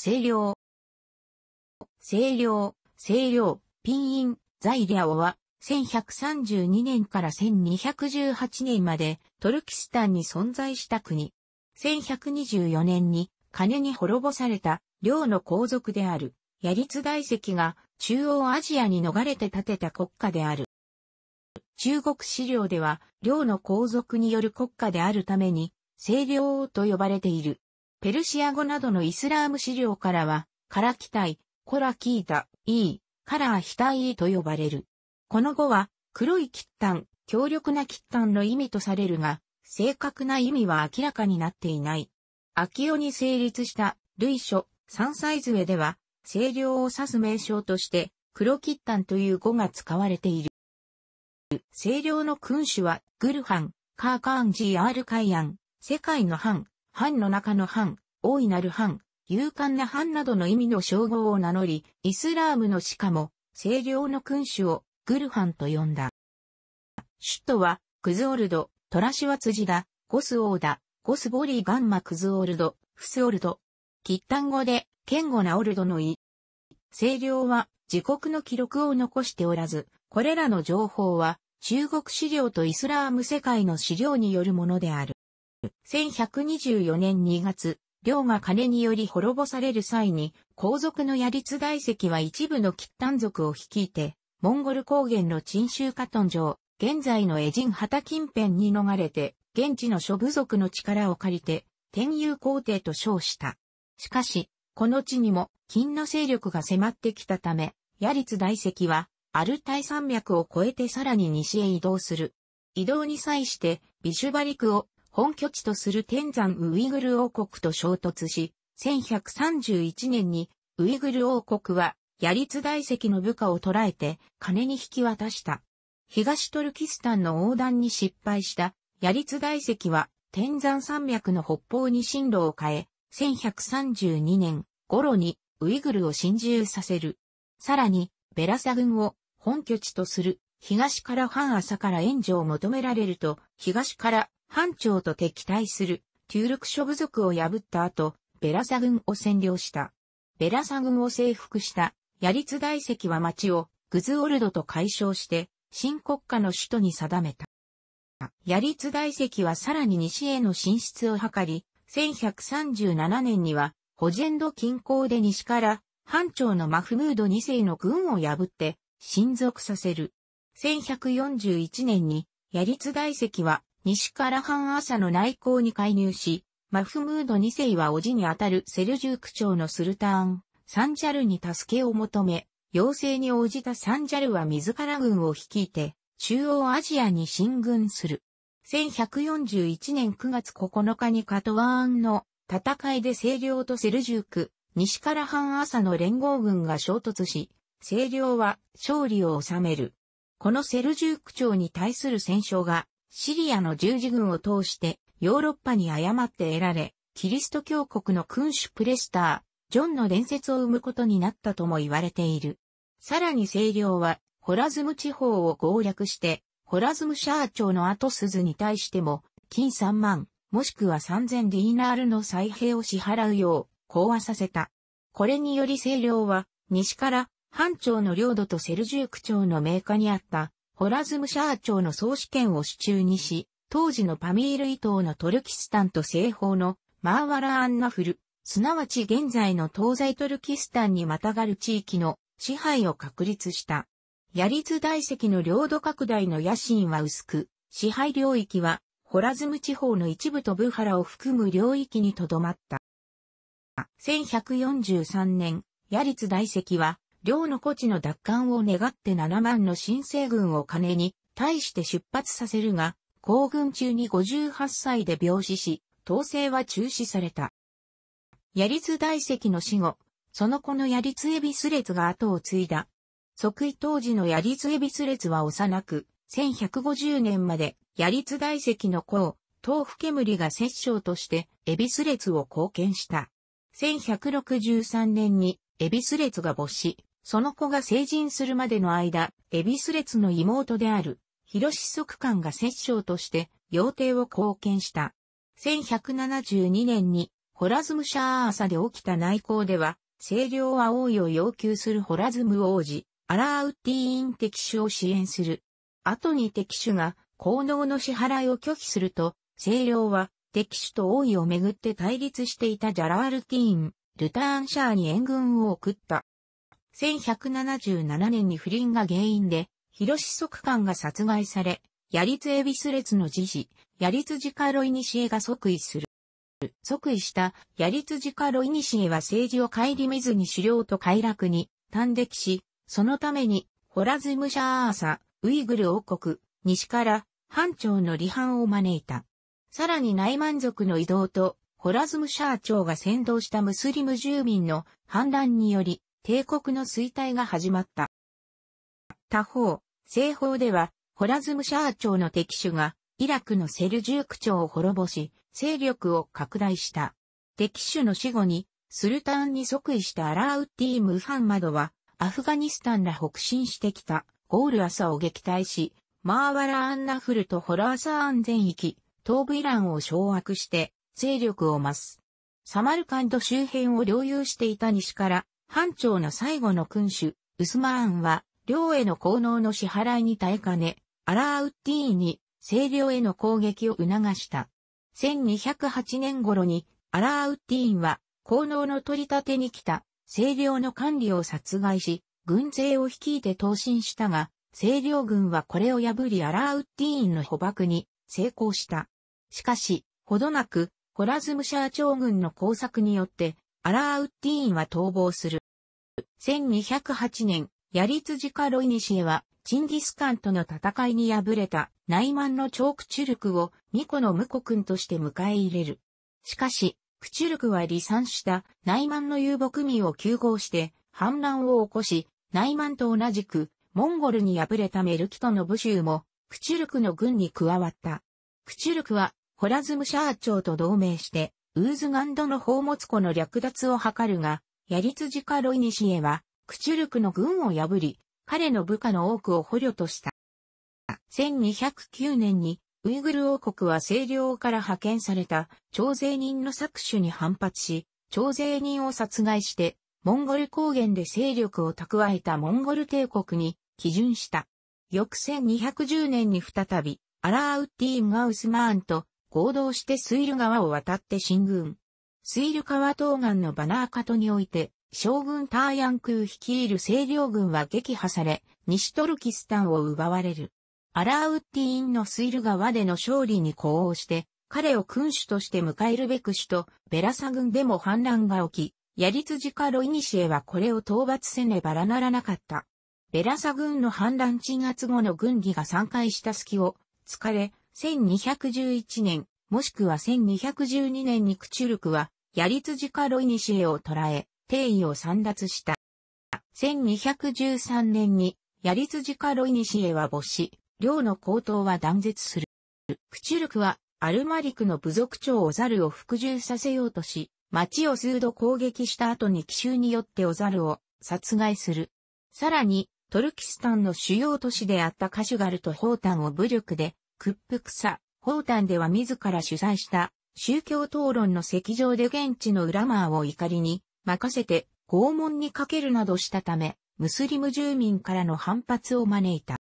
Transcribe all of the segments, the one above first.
清涼。清涼、清涼、ピンイン、ャオは、1132年から1218年までトルキスタンに存在した国。1124年に金に滅ぼされた領の皇族であるヤリツ大石が中央アジアに逃れて建てた国家である。中国史料では領の皇族による国家であるために清涼王と呼ばれている。ペルシア語などのイスラーム資料からは、カラキタイ、コラキータ、イー、カラーヒタイーと呼ばれる。この語は、黒い喫炭、強力な喫炭の意味とされるが、正確な意味は明らかになっていない。秋尾に成立した類書三歳図絵では、清涼を指す名称として、黒キッタンという語が使われている。清涼の君主は、グルハン、カーカーンジー・アール・カイアン、世界のハン、藩の中の藩、大いなる藩、勇敢な藩などの意味の称号を名乗り、イスラームのしかも、清涼の君主をグルハンと呼んだ。首都は、クズオルド、トラシワツジダ、ゴスオーダ、ゴスボリーガンマクズオルド、フスオルド。キッタン語で、堅固なオルドの意。清涼は、自国の記録を残しておらず、これらの情報は、中国資料とイスラーム世界の資料によるものである。1124年2月、領が金により滅ぼされる際に、皇族のヤリツ大石は一部のキッタン族を率いて、モンゴル高原の陳州カトン城、現在のエジン旗近辺に逃れて、現地の諸部族の力を借りて、天佑皇帝と称した。しかし、この地にも、金の勢力が迫ってきたため、ヤリツ大石は、アルタイ山脈を越えてさらに西へ移動する。移動に際して、ビシュバリクを本拠地とする天山ウイグル王国と衝突し、1131年にウイグル王国はヤリツ大石の部下を捕らえて金に引き渡した。東トルキスタンの横断に失敗したヤリツ大石は天山山脈の北方に進路を変え、1132年頃にウイグルを侵入させる。さらに、ベラサ軍を本拠地とする東から反朝から援助を求められると、東から藩長と敵対する、ュールク諸部族を破った後、ベラサ軍を占領した。ベラサ軍を征服した、ヤリツ大石は町をグズオルドと解消して、新国家の首都に定めた。ヤリツ大石はさらに西への進出を図り、1137年には、ホジェンド近郊で西から、藩長のマフムード2世の軍を破って、親族させる。1141年に、ヤリツ大石は、西から半朝の内向に介入し、マフムード2世は叔父にあたるセルジューク朝のスルターン、サンジャルに助けを求め、要請に応じたサンジャルは自ら軍を率いて、中央アジアに進軍する。1141年9月9日にカトワーンの戦いで西領とセルジューク、西から半朝の連合軍が衝突し、西領は勝利を収める。このセルジューク朝に対する戦勝がシリアの十字軍を通してヨーロッパに誤って得られ、キリスト教国の君主プレスター、ジョンの伝説を生むことになったとも言われている。さらに清涼は、ホラズム地方を攻略して、ホラズムシャー朝の後鈴に対しても、金3万、もしくは3000ディーナールの再兵を支払うよう、講和させた。これにより清涼は、西から、藩庁の領土とセルジューク朝の名家にあった、ホラズムシャー朝の総主権を手中にし、当時のパミール伊東のトルキスタンと西方のマーワラアンナフル、すなわち現在の東西トルキスタンにまたがる地域の支配を確立した。ヤリツ大石の領土拡大の野心は薄く、支配領域はホラズム地方の一部とブハラを含む領域にとどまった。1143年、ヤリツ大石は領の古地の奪還を願って7万の新生軍を金に、対して出発させるが、行軍中に58歳で病死し、統制は中止された。ヤリツ大石の死後、その子のヤリツエビス列が後を継いだ。即位当時のヤリツエビス列は幼く、1150年までヤリツ大石の子を、豆腐煙が摂政として、エビス列を貢献した。1163年に、エビス列が没し、その子が成人するまでの間、エビス列の妹である、広志側官が摂政として、妖帝を貢献した。1172年に、ホラズムシャーアーサで起きた内向では、清涼は王位を要求するホラズム王子、アラーウッティーン敵主を支援する。後に敵主が、功能の支払いを拒否すると、清涼は、敵主と王位をめぐって対立していたジャラールティーン、ルターンシャーに援軍を送った。1177年に不倫が原因で、広志側官が殺害され、ヤリツエビス列の次子、ヤリツジカロイニシエが即位する。即位したヤリツジカロイニシエは政治を顧みずに狩猟と快楽に短歴し、そのためにホラズムシャーアーサ、ウイグル王国、西から藩庁の離反を招いた。さらに内満族の移動とホラズムシャー長が先導したムスリム住民の反乱により、帝国の衰退が始まった。他方、西方では、ホラズムシャー朝の敵主が、イラクのセルジューク朝を滅ぼし、勢力を拡大した。敵主の死後に、スルタンに即位したアラーウッディ・ムハンマドは、アフガニスタンら北進してきた、ゴールアサを撃退し、マーワラ・アンナフルとホラーサーン全域、東部イランを掌握して、勢力を増す。サマルカンド周辺を領有していた西から、藩長の最後の君主、ウスマーンは、領への効能の支払いに耐えかね、アラーウッディーに、清領への攻撃を促した。1208年頃に、アラーウッディーンは、効能の取り立てに来た、清領の管理を殺害し、軍勢を率いて投進したが、清領軍はこれを破りアラーウッディーンの捕獲に成功した。しかし、ほどなく、コラズムシャー長軍の工作によって、アラーウッディーンは逃亡する。1208年、ヤリツジカロイニシエは、チンギスカンとの戦いに敗れた、内満のチョークチュルクを、ミコのムコ君として迎え入れる。しかし、クチュルクは離散した内満の遊牧民を救護して反乱を起こし、内満と同じくモンゴルに敗れたメルキトの武州もクチュルクの軍に加わった。クチュルクはホラズムシャー朝と同盟してウーズガンドの宝物庫の略奪を図るが、やりつじカロイニシエは、クチュルクの軍を破り、彼の部下の多くを捕虜とした。1209年に、ウイグル王国は清涼から派遣された、徴税人の搾取に反発し、徴税人を殺害して、モンゴル高原で勢力を蓄えたモンゴル帝国に、基準した。翌1210年に再び、アラーウッディンがウスマーンと合同してスイル川を渡って進軍。スイル川東岸のバナーカトにおいて、将軍ターヤンクー率いる清涼軍は撃破され、西トルキスタンを奪われる。アラーウッティーンのスイル川での勝利に呼応して、彼を君主として迎えるべく首都、ベラサ軍でも反乱が起き、ヤリツジカロイニシエはこれを討伐せねばならなかった。ベラサ軍の反乱鎮圧後の軍議が散開した隙を、疲れ、1211年、もしくは1212年にクチュルクは、ヤリツジカロイニシエを捕らえ、帝位を散脱した。1213年に、ヤリツジカロイニシエは没し、領の高騰は断絶する。クチュルクは、アルマリクの部族長オザルを服従させようとし、町を数度攻撃した後に奇襲によってオザルを殺害する。さらに、トルキスタンの主要都市であったカシュガルとホータンを武力で屈服さ、砲弾では自ら主催した宗教討論の席上で現地のウラマーを怒りに任せて拷問にかけるなどしたため、ムスリム住民からの反発を招いた。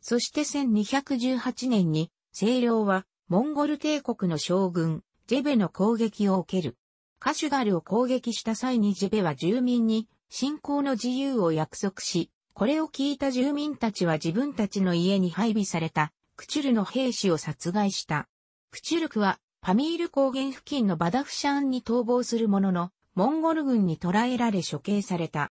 そして1218年に、清領は、モンゴル帝国の将軍、ジェベの攻撃を受ける。カシュガルを攻撃した際にジェベは住民に信仰の自由を約束し、これを聞いた住民たちは自分たちの家に配備されたクチュルの兵士を殺害した。クチュルクはパミール高原付近のバダフシャンに逃亡するものの、モンゴル軍に捕らえられ処刑された。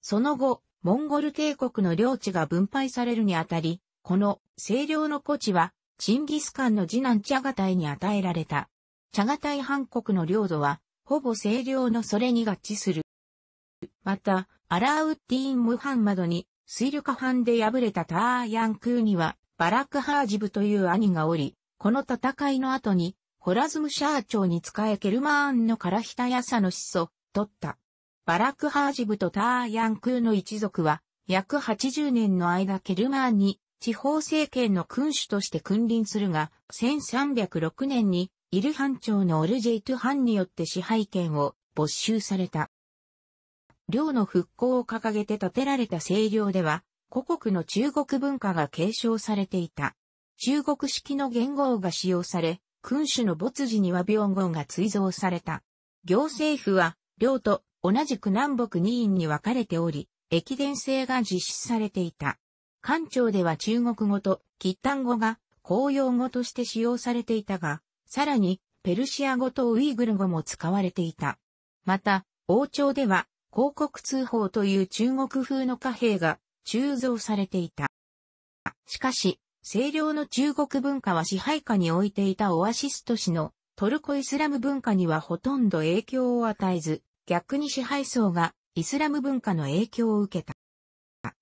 その後、モンゴル帝国の領地が分配されるにあたり、この清涼の古地は、チンギスカンの次男チャガタイに与えられた。チャガタイ半国の領土は、ほぼ清涼のそれに合致する。また、アラウッディーン・ムハンマドに、水力藩で敗れたターヤンクーには、バラク・ハージブという兄がおり、この戦いの後に、ホラズム・シャー朝に仕えケルマーンのカラヒタヤサの子祖、取った。バラク・ハージブとターヤンクーの一族は、約80年の間ケルマーンに地方政権の君主として君臨するが、1306年にイルハン朝のオルジェイトハンによって支配権を没収された。領の復興を掲げて建てられた清領では、古国の中国文化が継承されていた。中国式の元号が使用され、君主の没時には病号が追贈された。行政府は、領と同じく南北二院に分かれており、駅伝制が実施されていた。官庁では中国語と吉丹語が公用語として使用されていたが、さらにペルシア語とウイグル語も使われていた。また、王朝では、広告通報という中国風の貨幣が鋳造されていた。しかし、清涼の中国文化は支配下に置いていたオアシス都市のトルコイスラム文化にはほとんど影響を与えず、逆に支配層がイスラム文化の影響を受けた。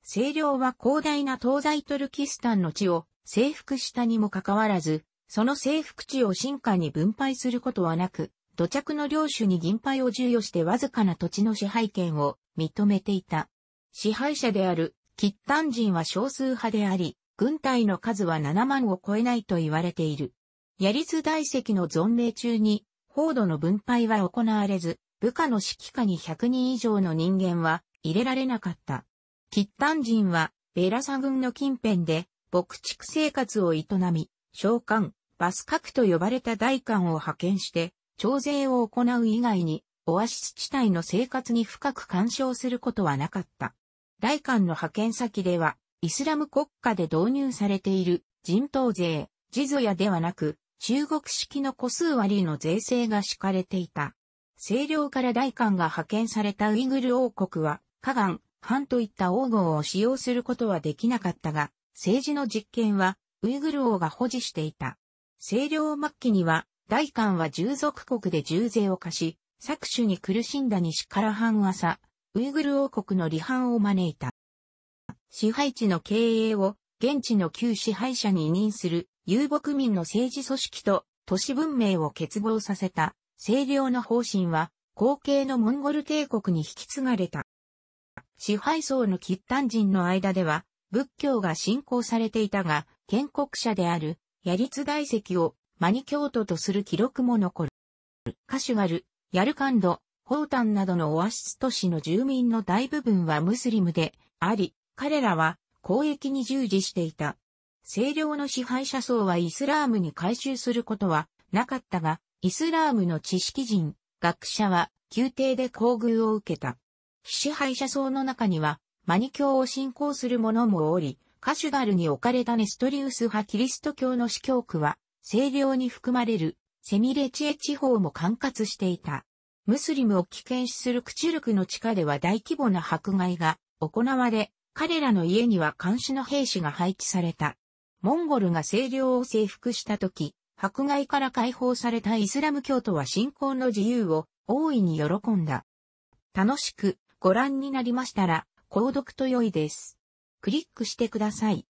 清涼は広大な東西トルキスタンの地を征服したにもかかわらず、その征服地を進化に分配することはなく、土着の領主に銀杯を授与してわずかな土地の支配権を認めていた。支配者であるキッタン人は少数派であり、軍隊の数は7万を超えないと言われている。ヤリス大石の存命中に、報道の分配は行われず、部下の指揮下に100人以上の人間は入れられなかった。キッタン人は、ベラサ軍の近辺で、牧畜生活を営み、召喚、バス核と呼ばれた大官を派遣して、徴税を行う以外に、オアシス地帯の生活に深く干渉することはなかった。大韓の派遣先では、イスラム国家で導入されている人頭税、ジ図ヤではなく、中国式の個数割の税制が敷かれていた。清涼から大韓が派遣されたウイグル王国は、カガン、ハンといった王号を使用することはできなかったが、政治の実権は、ウイグル王が保持していた。清涼末期には、大韓は従属国で重税を課し、搾取に苦しんだ西から藩朝、ウイグル王国の離反を招いた。支配地の経営を現地の旧支配者に委任する遊牧民の政治組織と都市文明を結合させた清涼の方針は後継のモンゴル帝国に引き継がれた。支配層のタ丹人の間では仏教が信仰されていたが、建国者であるヤリツ大石をマニ教徒とする記録も残る。カシュガル、ヤルカンド、ホータンなどのオアシス都市の住民の大部分はムスリムであり、彼らは交易に従事していた。清涼の支配者層はイスラームに改修することはなかったが、イスラームの知識人、学者は宮廷で厚遇を受けた。支配者層の中には、マニ教を信仰する者もおり、カシュガルに置かれたネストリウス派キリスト教の司教区は、清涼に含まれるセミレチエ地方も管轄していた。ムスリムを危険視するクチュルクの地下では大規模な迫害が行われ、彼らの家には監視の兵士が配置された。モンゴルが清涼を征服した時、迫害から解放されたイスラム教徒は信仰の自由を大いに喜んだ。楽しくご覧になりましたら、購読と良いです。クリックしてください。